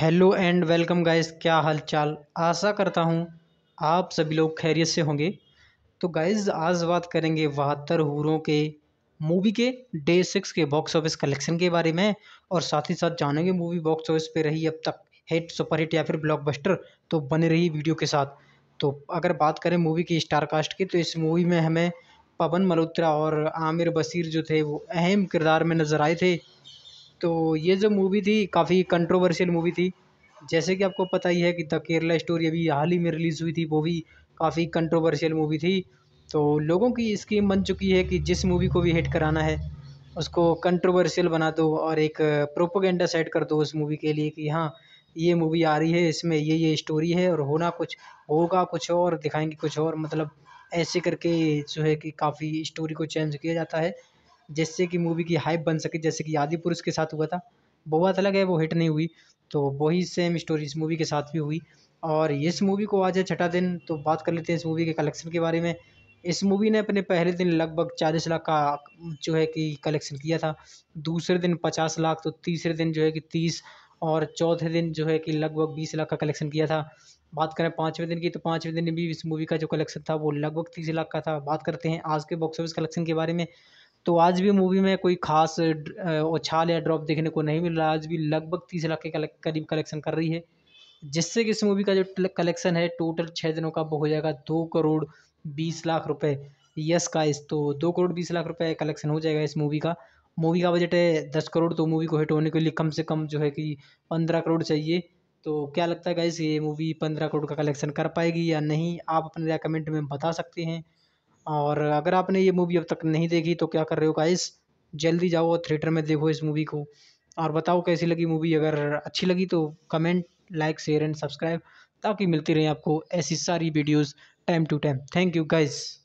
hello and welcome guys क्या हाल चाल आशा करता हूँ आप सभी लोग खैरियत से होंगे तो गाइस आज बात करेंगे बहत्तर हूरों के मूवी के डे सिक्स के बॉक्स ऑफिस कलेक्शन के बारे में और साथ ही साथ जानेंगे मूवी बॉक्स ऑफिस पे रही अब तक हिट सुपरहिट या फिर ब्लॉकबस्टर तो बने रही वीडियो के साथ तो अगर बात करें मूवी की स्टारकास्ट की तो इस मूवी में हमें पवन मल्होत्रा और आमिर बशीर जो थे वो अहम किरदार में नज़र आए थे तो ये जो मूवी थी काफ़ी कंट्रोवर्शियल मूवी थी जैसे कि आपको पता ही है कि द केरला स्टोरी अभी हाल ही में रिलीज़ हुई थी वो भी काफ़ी कंट्रोवर्शियल मूवी थी तो लोगों की स्कीम बन चुकी है कि जिस मूवी को भी हिट कराना है उसको कंट्रोवर्शियल बना दो और एक प्रोपोगेंडा सेट कर दो उस मूवी के लिए कि हाँ ये मूवी आ रही है इसमें ये ये स्टोरी है और होना कुछ होगा कुछ और दिखाएंगे कुछ और मतलब ऐसे करके जो है कि काफ़ी स्टोरी को चेंज किया जाता है जिससे कि मूवी की हाइप बन सके जैसे कि आदि पुरुष के साथ हुआ था वो बात अलग है वो हिट नहीं हुई तो वही सेम स्टोरी इस मूवी के साथ भी हुई और इस मूवी को आज है छठा दिन तो बात कर लेते हैं इस मूवी के कलेक्शन के बारे में इस मूवी ने अपने पहले दिन लगभग चालीस लाख का जो है कि कलेक्शन किया था दूसरे दिन पचास लाख तो तीसरे दिन जो है कि तीस और चौथे दिन जो है कि लगभग बीस लाख का कलेक्शन किया था बात करें पाँचवें दिन की तो पाँचवें दिन भी इस मूवी का जो कलेक्शन था वो लगभग तीस लाख का था बात करते हैं आज के बॉक्स ऑफिस कलेक्शन के बारे में तो आज भी मूवी में कोई ख़ास उछाल या ड्रॉप देखने को नहीं मिल रहा आज भी लगभग तीस लाख के करीब कलेक्शन कर रही है जिससे कि इस मूवी का जो कलेक्शन है टोटल छः दिनों का वो हो जाएगा दो करोड़ बीस लाख रुपए यस का इस तो दो करोड़ बीस लाख रुपए कलेक्शन हो जाएगा इस मूवी का मूवी का बजट है दस करोड़ तो मूवी को हिट होने के लिए कम से कम जो है कि पंद्रह करोड़ चाहिए तो क्या लगता है गाइस ये मूवी पंद्रह करोड़ का कलेक्शन कर पाएगी या नहीं आप अपने कमेंट में बता सकते हैं और अगर आपने ये मूवी अब तक नहीं देखी तो क्या कर रहे हो गाइस जल्दी जाओ और थिएटर में देखो इस मूवी को और बताओ कैसी लगी मूवी अगर अच्छी लगी तो comment like share and subscribe ताकि मिलती रहे आपको ऐसी सारी videos time to time thank you guys